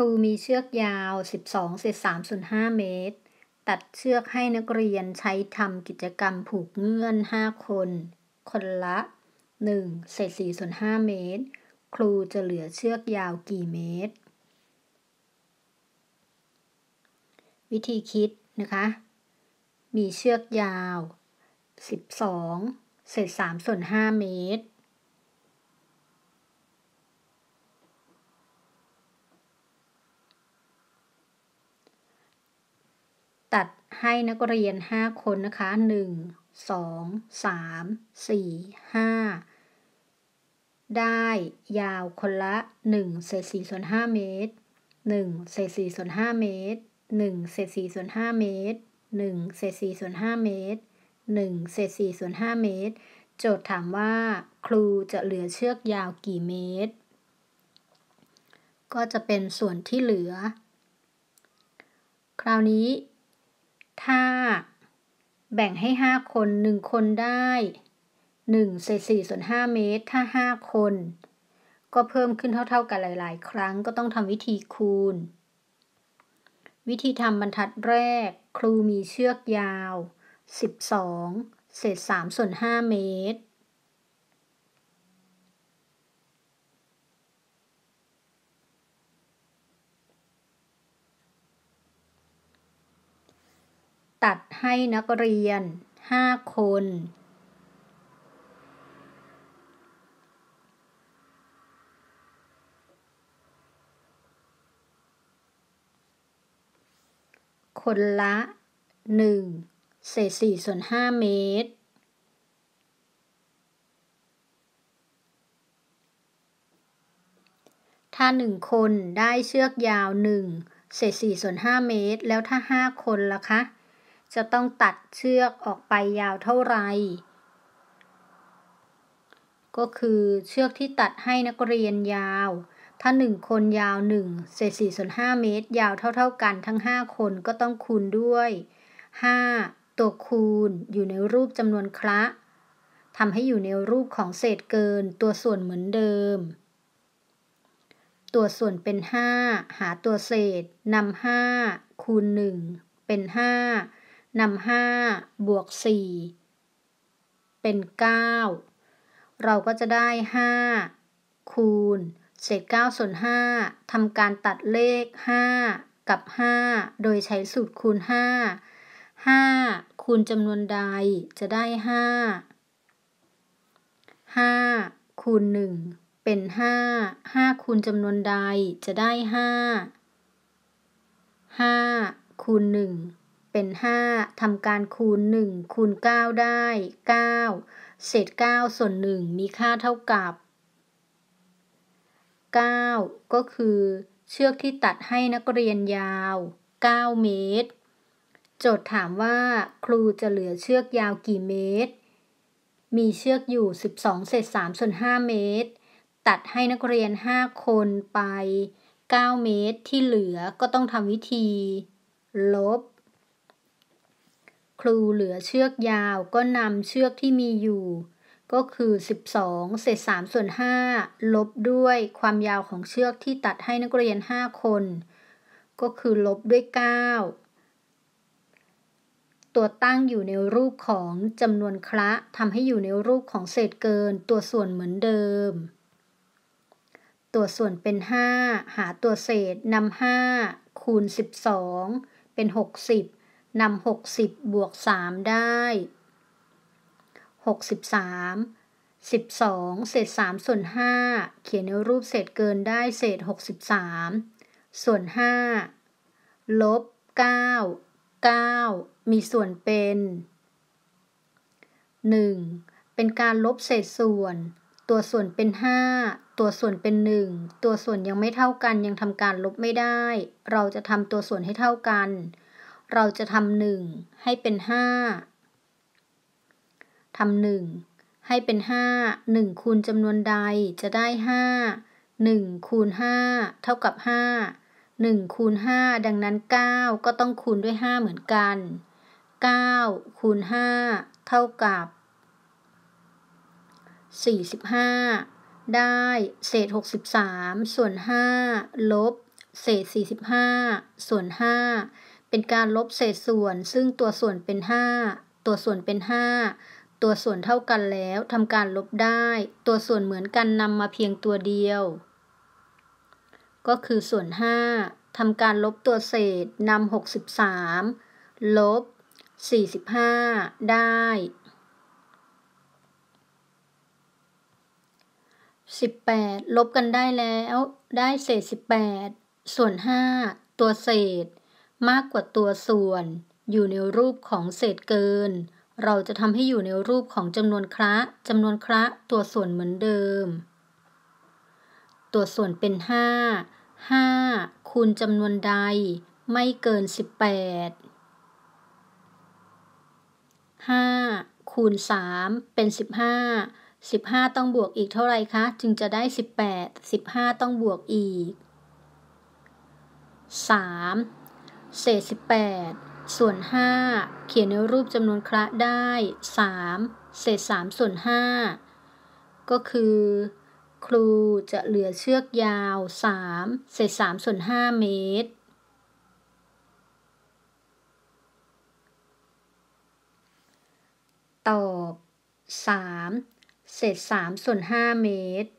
ครูมีเชือกยาว 12เศษ3.5 เมตร ตัดเชือกให้นักเรียนใช้ทำกิจกรรมผูกเงื่อน 5 คน คนละ1เศษ4.5 เมตร ครูจะเหลือเชือกยาวกี่เมตร วิธีคิดนะคะ มีเชือกยาว 12 เศษ3ส่วน5เมตรตัดให้นักเรียน 5 คนนะคะ 1 2 3 4 5 ได้ยาวคนละ 1 เศษ4ส่วน5เมตร 1 เศษ4ส่วน5เมตร 1เศษ4ส่วน5เมตร 1เศษ4ส่วน5เมตร 1 เศษ4ส่วน5เมตร โจทย์ถามว่า ครูจะเหลือเชือกยาวกี่เมตร ก็จะเป็นส่วนที่เหลือ คราวนี้ถ้าแบ่งให้ห้าคนหนึ่งคนได้หนึ่งเศษสี่ส่วนห้าเมตร ถ้าห้าคน ก็เพิ่มขึ้นเท่าๆ กันหลายๆ ครั้งก็ต้องทำวิธีคูณ วิธีทำบรรทัดแรก ครูมีเชือกยาว 12 เศษ3ส่วน5เมตรตัดให้นักเรียนห้าคน คนละหนึ่งเศษสี่ส่วนห้าเมตร ถ้าหนึ่งคนได้เชือกยาวหนึ่งเศษสี่ส่วนห้าเมตร แล้วถ้าห้าคนล่ะคะจะต้องตัดเชือกออกไปยาวเท่าไหร่ก็คือเชือกที่ตัดให้นักเรียนยาว ถ้า 1 คนยาว 1 เศษ4ส่วน5เมตร ยาวเท่าๆกัน ทั้ง 5 คนก็ต้องคูณด้วย 5 ตัวคูณอยู่ในรูปจำนวนคละทำให้อยู่ในรูปของเศษเกินตัวส่วนเหมือนเดิม ตัวส่วนเป็น 5 หาตัวเศษนำ5คูณ1เป็น 5นำห้าบวกสี่เป็นเก้าเราก็จะได้ห้าคูณเศษเก้าส่วนห้าทำการตัดเลขห้ากับห้าโดยใช้สูตรคูณห้าห้าคูณจำนวนใดจะได้ห้าห้าคูณหนึ่งเป็นห้าห้าคูณจำนวนใดจะได้ห้าห้าคูณหนึ่งเป็น 5ทำการคูณ 1 คูณ 9 ได้ 9 เศษ 9 ส่วน 1 มีค่าเท่ากับ 9 ก็คือ เชือกที่ตัดให้นักเรียนยาว 9 เมตร โจทย์ถามว่าครูจะเหลือเชือกยาวกี่เมตร มีเชือกอยู่ 12 เศษ3ส่วน5เมตร ตัดให้นักเรียน 5 คนไป 9 เมตรที่เหลือก็ต้องทำวิธี ลบครูเหลือเชือกยาวก็นำเชือกที่มีอยู่ ก็คือ 12 เศษ3ส่วน5ลบด้วยความยาวของเชือกที่ตัดให้นักเรียน 5 คน ก็คือลบด้วย 9 ตัวตั้งอยู่ในรูปของจำนวนคละทำให้อยู่ในรูปของเศษเกินตัวส่วนเหมือนเดิม ตัวส่วนเป็น 5 หาตัวเศษนำ5คูณ12 เป็น 60นำ60 บวก 3 ได้ 63 12 เศษ3ส่วน5เขียนในรูปเศษเกินได้ เศษ 63 ส่วน5ลบ9 9 มีส่วนเป็น 1. เป็นการลบเศษส่วน ตัวส่วนเป็น 5 ตัวส่วนเป็น 1 ตัวส่วนยังไม่เท่ากันยังทำการลบไม่ได้ เราจะทำตัวส่วนให้เท่ากันเราจะทำหนึ่งให้เป็นห้าทำหนึ่งให้เป็นห้าหนึ่งคูณจำนวนใดจะได้ห้าหนึ่งคูณห้าเท่ากับห้าหนึ่งคูณห้าดังนั้นเก้าก็ต้องคูณด้วยห้าเหมือนกันเก้าคูณห้าเท่ากับสี่สิบห้าได้เศษหกสิบสามส่วนห้าลบเศษสี่สิบห้าส่วนห้าเป็นการลบเศษส่วนซึ่งตัวส่วนเป็น 5 ตัวส่วนเป็น 5 ตัวส่วนเท่ากันแล้วทำการลบได้ ตัวส่วนเหมือนกันนำมาเพียงตัวเดียว ก็คือส่วน 5ทำการลบตัวเศษนำ63ลบ 45 ได้สิบแปดลบกันได้แล้วได้เศษสิบแปดส่วนห้าตัวเศษมากกว่าตัวส่วน อยู่ในรูปของเศษเกิน เราจะทำให้อยู่ในรูปของจำนวนคระจำนวนคระตัวส่วนเหมือนเดิม ตัวส่วนเป็น 5 5 คูณจำนวนใด ไม่เกิน 18 5คูณ3เป็น 15 15 ต้องบวกอีกเท่าไรคะจึงจะได้ 18 15 ต้องบวกอีก3เศษ18ส่วน5เขียนในรูปจำนวนคระได้ 3 เศษ3ส่วน5ก็คือ ครูจะเหลือเชือกยาว 3 เศษ3ส่วน5เมตร ตอบ 3 เศษ3ส่วน5เมตร